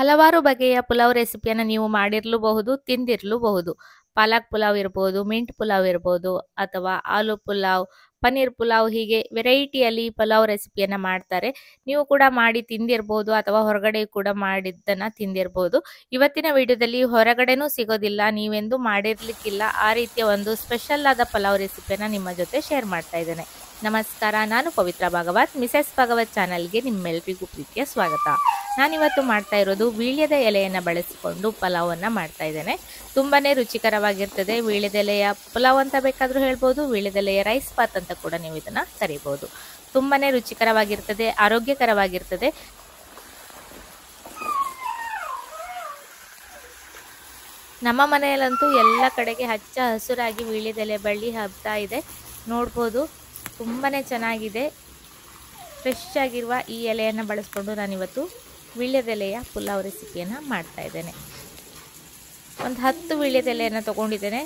ಹಲವಾರು ಬಗೆಯ ಪುಲಾವ್ ರೆಸಿಪಿಯನ್ನು ನೀವು ಮಾಡಿರಲೂಬಹುದು ತಿಂದಿರಲೂಬಹುದು ಪಾಲಕ್ ಪುಲಾವ್ ಇರ್ಬೋದು ಮಿಂಟ್ ಪುಲಾವ್ ಇರ್ಬೋದು ಅಥವಾ ಆಲೂ ಪುಲಾವ್ ಪನ್ನೀರ್ ಪುಲಾವ್ ಹೀಗೆ ವೆರೈಟಿಯಲ್ಲಿ ಪಲಾವ್ ರೆಸಿಪಿಯನ್ನು ಮಾಡ್ತಾರೆ ನೀವು ಕೂಡ ಮಾಡಿ ತಿಂದಿರ್ಬೋದು ಅಥವಾ ಹೊರಗಡೆ ಕೂಡ ಮಾಡಿದ್ದನ್ನು ತಿಂದಿರ್ಬೋದು ಇವತ್ತಿನ ವಿಡಿಯೋದಲ್ಲಿ ಹೊರಗಡೆನೂ ಸಿಗೋದಿಲ್ಲ ನೀವೆಂದು ಮಾಡಿರ್ಲಿಕ್ಕಿಲ್ಲ ಆ ರೀತಿಯ ಒಂದು ಸ್ಪೆಷಲ್ ಆದ ಪಲಾವ್ ರೆಸಿಪಿಯನ್ನು ನಿಮ್ಮ ಜೊತೆ ಶೇರ್ ಮಾಡ್ತಾ ಇದ್ದೇನೆ ನಮಸ್ಕಾರ ನಾನು ಪವಿತ್ರ ಭಾಗವತ್ ಮಿಸೆಸ್ ಭಾಗವತ್ ಚಾನಲ್ಗೆ ನಿಮ್ಮೆಲ್ಲರಿಗೂ ಪ್ರೀತಿಯ ಸ್ವಾಗತ ನಾನಿವತ್ತು ಮಾಡ್ತಾ ಇರೋದು ವೀಳ್ಯದ ಎಲೆಯನ್ನು ಬಳಸಿಕೊಂಡು ಪಲಾವನ್ನು ಮಾಡ್ತಾ ಇದ್ದೇನೆ ತುಂಬಾ ರುಚಿಕರವಾಗಿರ್ತದೆ ವೀಳ್ಯದೆಲೆಯ ಪಲಾವ್ ಅಂತ ಬೇಕಾದರೂ ಹೇಳ್ಬೋದು ವೀಳ್ಯದೆಲೆಯ ರೈಸ್ ಪಾತ್ ಅಂತ ಕೂಡ ನೀವು ಇದನ್ನು ಕರಿಬೋದು ತುಂಬಾ ರುಚಿಕರವಾಗಿರ್ತದೆ ಆರೋಗ್ಯಕರವಾಗಿರ್ತದೆ ನಮ್ಮ ಮನೆಯಲ್ಲಂತೂ ಎಲ್ಲ ಕಡೆಗೆ ಹಚ್ಚ ಹಸುರಾಗಿ ವೀಳ್ಯದೆಲೆ ಬಳ್ಳಿ ಹಬ್ತಾ ಇದೆ ನೋಡ್ಬೋದು ತುಂಬಾ ಚೆನ್ನಾಗಿದೆ ಫ್ರೆಶ್ ಆಗಿರುವ ಈ ಎಲೆಯನ್ನು ಬಳಸ್ಕೊಂಡು ನಾನಿವತ್ತು ವೀಳ್ಯದೆಲೆಯ ಪುಲಾವ್ ರೆಸಿಪಿಯನ್ನು ಮಾಡ್ತಾ ಇದ್ದೇನೆ ಒಂದು ಹತ್ತು ವೀಳ್ಯದೆಲೆಯನ್ನು ತೊಗೊಂಡಿದ್ದೇನೆ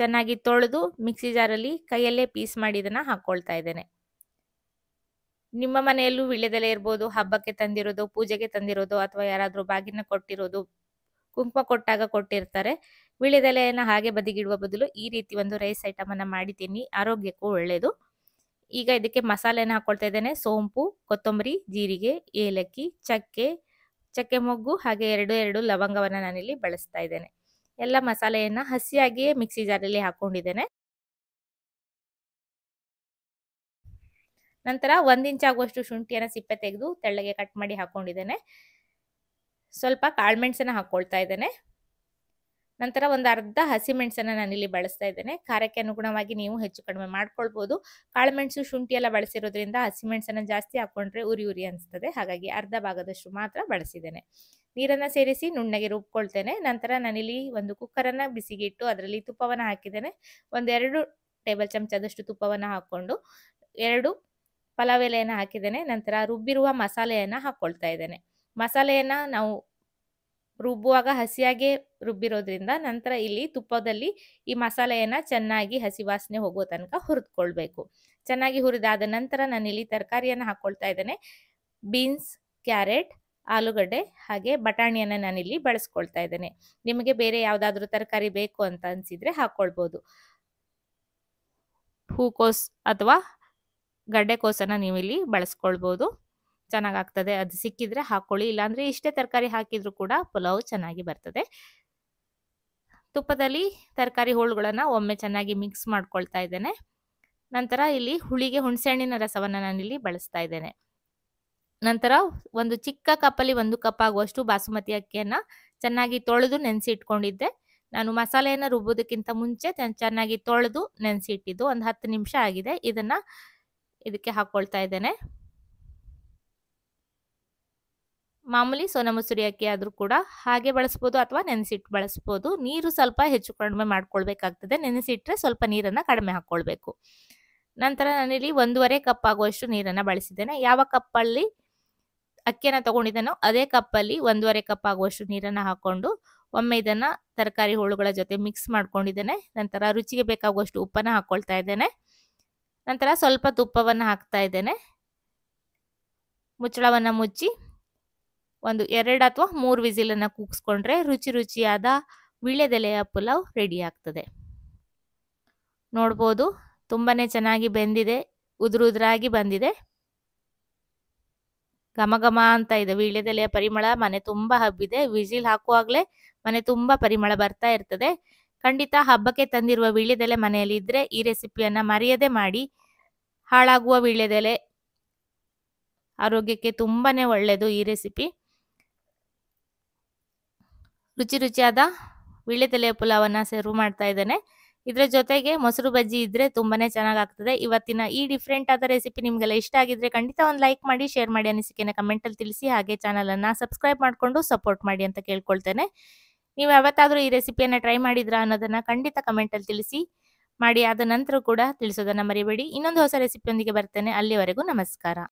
ಚೆನ್ನಾಗಿ ತೊಳೆದು ಮಿಕ್ಸಿ ಜಾರಲ್ಲಿ ಕೈಯಲ್ಲೇ ಪೀಸ್ ಮಾಡಿ ಇದನ್ನು ಹಾಕ್ಕೊಳ್ತಾ ಇದ್ದೇನೆ ನಿಮ್ಮ ಮನೆಯಲ್ಲೂ ವೀಳ್ಯದೆಲೆ ಇರ್ಬೋದು ಹಬ್ಬಕ್ಕೆ ತಂದಿರೋದು ಪೂಜೆಗೆ ತಂದಿರೋದು ಅಥವಾ ಯಾರಾದರೂ ಬಾಗಿನ ಕೊಟ್ಟಿರೋದು ಕುಂಕುಮ ಕೊಟ್ಟಾಗ ಕೊಟ್ಟಿರ್ತಾರೆ ವೀಳ್ಯದೆಲೆಯನ್ನು ಹಾಗೆ ಬದಿಗಿಡುವ ಬದಲು ಈ ರೀತಿ ಒಂದು ರೈಸ್ ಐಟಮನ್ನು ಮಾಡಿ ತಿನ್ನಿ ಆರೋಗ್ಯಕ್ಕೂ ಒಳ್ಳೆಯದು ಈಗ ಇದಕ್ಕೆ ಮಸಾಲೆನ ಹಾಕೊಳ್ತಾ ಇದ್ದೇನೆ ಸೋಂಪು ಕೊತ್ತಂಬರಿ ಜೀರಿಗೆ ಏಲಕ್ಕಿ ಚಕ್ಕೆ ಚಕ್ಕೆ ಮೊಗ್ಗು ಹಾಗೆ ಎರಡು ಎರಡು ಲವಂಗವನ್ನು ನಾನಿಲ್ಲಿ ಬಳಸ್ತಾ ಇದ್ದೇನೆ ಎಲ್ಲ ಮಸಾಲೆಯನ್ನ ಹಸಿಯಾಗಿಯೇ ಮಿಕ್ಸಿ ಜಾರಲ್ಲಿ ಹಾಕೊಂಡಿದ್ದೇನೆ ನಂತರ ಒಂದ್ ಇಂಚ್ ಆಗುವಷ್ಟು ಶುಂಠಿಯನ್ನ ಸಿಪ್ಪೆ ತೆಗೆದು ತೆಳ್ಳಗೆ ಕಟ್ ಮಾಡಿ ಹಾಕೊಂಡಿದ್ದೇನೆ ಸ್ವಲ್ಪ ಕಾಳ್ಮೆಣ್ಸನ್ನ ಹಾಕೊಳ್ತಾ ಇದ್ದೇನೆ ನಂತರ ಒಂದು ಅರ್ಧ ಹಸಿಮೆಣಸನ್ನು ನಾನಿಲ್ಲಿ ಬಳಸ್ತಾ ಇದ್ದೇನೆ ಖಾರಕ್ಕೆ ಅನುಗುಣವಾಗಿ ನೀವು ಹೆಚ್ಚು ಕಡಿಮೆ ಮಾಡ್ಕೊಳ್ಬೋದು ಕಾಳುಮೆಣಸು ಶುಂಠಿ ಎಲ್ಲ ಬಳಸಿರೋದ್ರಿಂದ ಹಸಿಮೆಣಸನ್ನು ಜಾಸ್ತಿ ಹಾಕ್ಕೊಂಡ್ರೆ ಉರಿ ಉರಿ ಅನಿಸ್ತದೆ ಹಾಗಾಗಿ ಅರ್ಧ ಭಾಗದಷ್ಟು ಮಾತ್ರ ಬಳಸಿದ್ದೇನೆ ನೀರನ್ನು ಸೇರಿಸಿ ನುಣ್ಣಗೆ ರುಬ್ಕೊಳ್ತೇನೆ ನಂತರ ನಾನಿಲ್ಲಿ ಒಂದು ಕುಕ್ಕರನ್ನು ಬಿಸಿಗೆ ಇಟ್ಟು ಅದರಲ್ಲಿ ತುಪ್ಪವನ್ನು ಹಾಕಿದ್ದೇನೆ ಒಂದೆರಡು ಟೇಬಲ್ ಚಮಚದಷ್ಟು ತುಪ್ಪವನ್ನು ಹಾಕ್ಕೊಂಡು ಎರಡು ಪಲಾವ್ ಎಲೆಯನ್ನು ಹಾಕಿದ್ದೇನೆ ನಂತರ ರುಬ್ಬಿರುವ ಮಸಾಲೆಯನ್ನು ಹಾಕೊಳ್ತಾ ಇದ್ದೇನೆ ಮಸಾಲೆಯನ್ನು ನಾವು ರುಬ್ಬುವಾಗ ಹಸಿಯಾಗೆ ರುಬ್ಬಿರೋದ್ರಿಂದ ನಂತರ ಇಲ್ಲಿ ತುಪ್ಪದಲ್ಲಿ ಈ ಮಸಾಲೆಯನ್ನು ಚೆನ್ನಾಗಿ ಹಸಿ ವಾಸನೆ ಹೋಗೋ ತನಕ ಹುರಿದ್ಕೊಳ್ಬೇಕು ಚೆನ್ನಾಗಿ ಹುರಿದಾದ ನಂತರ ನಾನು ಇಲ್ಲಿ ತರಕಾರಿಯನ್ನು ಹಾಕ್ಕೊಳ್ತಾ ಇದ್ದೇನೆ ಬೀನ್ಸ್ ಕ್ಯಾರೆಟ್ ಆಲೂಗಡ್ಡೆ ಹಾಗೆ ಬಟಾಣಿಯನ್ನು ನಾನಿಲ್ಲಿ ಬಳಸ್ಕೊಳ್ತಾ ಇದ್ದೇನೆ ನಿಮಗೆ ಬೇರೆ ಯಾವುದಾದ್ರೂ ತರಕಾರಿ ಬೇಕು ಅಂತ ಅನಿಸಿದರೆ ಹಾಕ್ಕೊಳ್ಬೋದು ಹೂಕೋಸ್ ಅಥವಾ ಗಡ್ಡೆ ಕೋಸನ್ನು ನೀವು ಇಲ್ಲಿ ಬಳಸ್ಕೊಳ್ಬೋದು ಚೆನ್ನಾಗಾಗ್ತದೆ ಅದು ಸಿಕ್ಕಿದ್ರೆ ಹಾಕೊಳ್ಳಿ ಇಲ್ಲಾಂದ್ರೆ ಇಷ್ಟೇ ತರಕಾರಿ ಹಾಕಿದ್ರು ಕೂಡ ಪುಲಾವ್ ಚೆನ್ನಾಗಿ ಬರ್ತದೆ ತುಪ್ಪದಲ್ಲಿ ತರಕಾರಿ ಹೋಳುಗಳನ್ನ ಒಮ್ಮೆ ಚೆನ್ನಾಗಿ ಮಿಕ್ಸ್ ಮಾಡ್ಕೊಳ್ತಾ ಇದ್ದೇನೆ ನಂತರ ಇಲ್ಲಿ ಹುಳಿಗೆ ಹುಣಸೆಹಣ್ಣಿನ ರಸವನ್ನು ನಾನಿಲ್ಲಿ ಬಳಸ್ತಾ ಇದ್ದೇನೆ ನಂತರ ಒಂದು ಚಿಕ್ಕ ಕಪ್ಪಲ್ಲಿ ಒಂದು ಕಪ್ ಆಗುವಷ್ಟು ಬಾಸುಮತಿ ಅಕ್ಕಿಯನ್ನ ಚೆನ್ನಾಗಿ ತೊಳೆದು ನೆನೆಸಿ ಇಟ್ಕೊಂಡಿದ್ದೆ ನಾನು ಮಸಾಲೆಯನ್ನು ರುಬ್ಬೋದಕ್ಕಿಂತ ಮುಂಚೆ ಚೆನ್ನಾಗಿ ತೊಳೆದು ನೆನೆಸಿ ಇಟ್ಟಿದ್ದು ಒಂದು ಹತ್ತು ನಿಮಿಷ ಆಗಿದೆ ಇದನ್ನ ಇದಕ್ಕೆ ಹಾಕೊಳ್ತಾ ಇದ್ದೇನೆ ಮಾಮೂಲಿ ಸೋನಾ ಮಸೂರಿ ಅಕ್ಕಿ ಆದರೂ ಕೂಡ ಹಾಗೆ ಬಳಸ್ಬೋದು ಅಥವಾ ನೆನೆಸಿಟ್ಟು ಬಳಸ್ಬೋದು ನೀರು ಸ್ವಲ್ಪ ಹೆಚ್ಚು ಕಡಿಮೆ ಮಾಡ್ಕೊಳ್ಬೇಕಾಗ್ತದೆ ನೆನೆಸಿಟ್ಟರೆ ಸ್ವಲ್ಪ ನೀರನ್ನು ಕಡಿಮೆ ಹಾಕ್ಕೊಳ್ಬೇಕು ನಂತರ ನಾನಿಲ್ಲಿ ಒಂದೂವರೆ ಕಪ್ ಆಗುವಷ್ಟು ನೀರನ್ನು ಬಳಸಿದ್ದೇನೆ ಯಾವ ಕಪ್ಪಲ್ಲಿ ಅಕ್ಕಿಯನ್ನು ತಗೊಂಡಿದ್ದೇನೋ ಅದೇ ಕಪ್ಪಲ್ಲಿ ಒಂದೂವರೆ ಕಪ್ ಆಗುವಷ್ಟು ನೀರನ್ನು ಹಾಕ್ಕೊಂಡು ಒಮ್ಮೆ ಇದನ್ನು ತರಕಾರಿ ಹೋಳುಗಳ ಜೊತೆ ಮಿಕ್ಸ್ ಮಾಡ್ಕೊಂಡಿದ್ದೇನೆ ನಂತರ ರುಚಿಗೆ ಬೇಕಾಗುವಷ್ಟು ಉಪ್ಪನ್ನು ಹಾಕ್ಕೊಳ್ತಾ ಇದ್ದೇನೆ ನಂತರ ಸ್ವಲ್ಪ ತುಪ್ಪವನ್ನು ಹಾಕ್ತಾ ಇದ್ದೇನೆ ಮುಚ್ಚಳವನ್ನು ಮುಚ್ಚಿ ಒಂದು ಎರಡು ಅಥವಾ ಮೂರು ವಿಸಿಲನ್ನು ಕೂಗ್ಸ್ಕೊಂಡ್ರೆ ರುಚಿ ರುಚಿಯಾದ ವೀಳ್ಯದೆಲೆಯ ಪುಲಾವ್ ರೆಡಿ ಆಗ್ತದೆ ನೋಡ್ಬೋದು ತುಂಬಾ ಚೆನ್ನಾಗಿ ಬೆಂದಿದೆ ಉದುರುದ್ರಾಗಿ ಬಂದಿದೆ ಘಮ ಘಮ ಅಂತ ಇದೆ ವೀಳ್ಯದೆಲೆಯ ಪರಿಮಳ ಮನೆ ತುಂಬ ಹಬ್ಬಿದೆ ವಿಸಿಲ್ ಹಾಕುವಾಗಲೇ ಮನೆ ತುಂಬ ಪರಿಮಳ ಬರ್ತಾ ಇರ್ತದೆ ಖಂಡಿತ ಹಬ್ಬಕ್ಕೆ ತಂದಿರುವ ವೀಳ್ಯದೆಲೆ ಮನೆಯಲ್ಲಿ ಇದ್ರೆ ಈ ರೆಸಿಪಿಯನ್ನು ಮರೆಯದೆ ಮಾಡಿ ಹಾಳಾಗುವ ವೀಳ್ಯದೆಲೆ ಆರೋಗ್ಯಕ್ಕೆ ತುಂಬಾ ಒಳ್ಳೆಯದು ಈ ರೆಸಿಪಿ ರುಚಿ ರುಚಿಯಾದ ವಿಳೆದೆಲೆಯ ಪುಲಾವನ್ನ ಸರ್ವ್ ಮಾಡ್ತಾ ಇದ್ದೇನೆ ಇದರ ಜೊತೆಗೆ ಮೊಸರು ಬಜ್ಜಿ ಇದ್ರೆ ತುಂಬಾನೇ ಚೆನ್ನಾಗಾಗ್ತದೆ ಇವತ್ತಿನ ಈ ಡಿಫ್ರೆಂಟ್ ಆದ ರೆಸಿಪಿ ನಿಮ್ಗೆಲ್ಲ ಇಷ್ಟ ಆಗಿದ್ರೆ ಖಂಡಿತ ಒಂದು ಲೈಕ್ ಮಾಡಿ ಶೇರ್ ಮಾಡಿ ಕಮೆಂಟ್ ಅಲ್ಲಿ ತಿಳಿಸಿ ಹಾಗೆ ಚಾನಲ್ ಅನ್ನ ಸಬ್ಸ್ಕ್ರೈಬ್ ಮಾಡಿಕೊಂಡು ಸಪೋರ್ಟ್ ಮಾಡಿ ಅಂತ ಕೇಳ್ಕೊಳ್ತೇನೆ ನೀವು ಯಾವತ್ತಾದ್ರೂ ಈ ರೆಸಿಪಿಯನ್ನ ಟ್ರೈ ಮಾಡಿದ್ರಾ ಅನ್ನೋದನ್ನ ಖಂಡಿತ ಕಮೆಂಟ್ ಅಲ್ಲಿ ತಿಳಿಸಿ ಮಾಡಿ ಆದ ನಂತರ ಕೂಡ ತಿಳಿಸೋದನ್ನ ಮರಿಬೇಡಿ ಇನ್ನೊಂದು ಹೊಸ ರೆಸಿಪಿಯೊಂದಿಗೆ ಬರ್ತೇನೆ ಅಲ್ಲಿವರೆಗೂ ನಮಸ್ಕಾರ